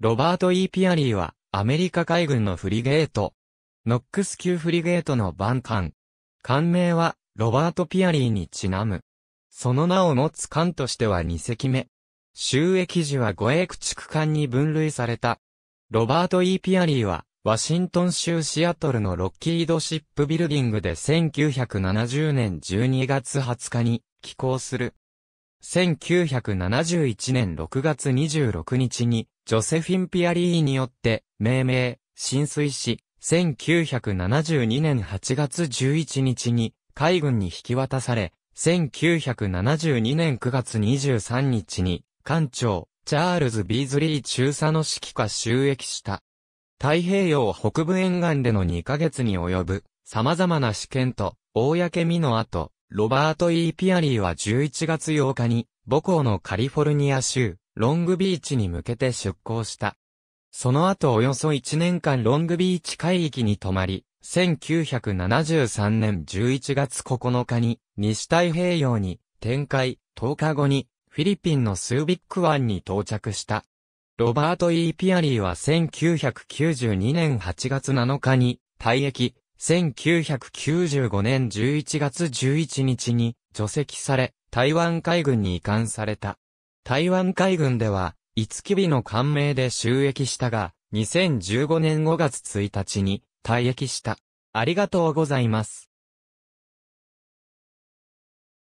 ロバート・ E・ ピアリーは、アメリカ海軍のフリゲート、ノックス級フリゲートの番艦。艦名は、ロバート・ピアリーにちなむ。その名を持つ艦としては2隻目。収益時は護衛駆逐艦に分類された。ロバート・ E・ ピアリーは、ワシントン州シアトルのロッキードシップビルディングで1970年12月20日に寄港する。1971年6月26日に、ジョセフィン・ピアリーによって、命名、浸水し、1972年8月11日に、海軍に引き渡され、1972年9月23日に、艦長、チャールズ・ビーズリー中佐の指揮下収益した。太平洋北部沿岸での2ヶ月に及ぶ、様々な試験と、公見の後、ロバート・ E・ ピアリーは11月8日に、母校のカリフォルニア州、ロングビーチに向けて出港した。その後およそ1年間ロングビーチ海域に泊まり、1973年11月9日に西太平洋に展開、10日後にフィリピンのスービック湾に到着した。ロバート・ E・ ピアリーは1992年8月7日に退役、1995年11月11日に除籍され、台湾海軍に移管された。台湾海軍では、五木日の官名で収益したが、2015年5月1日に退役した。ありがとうございます。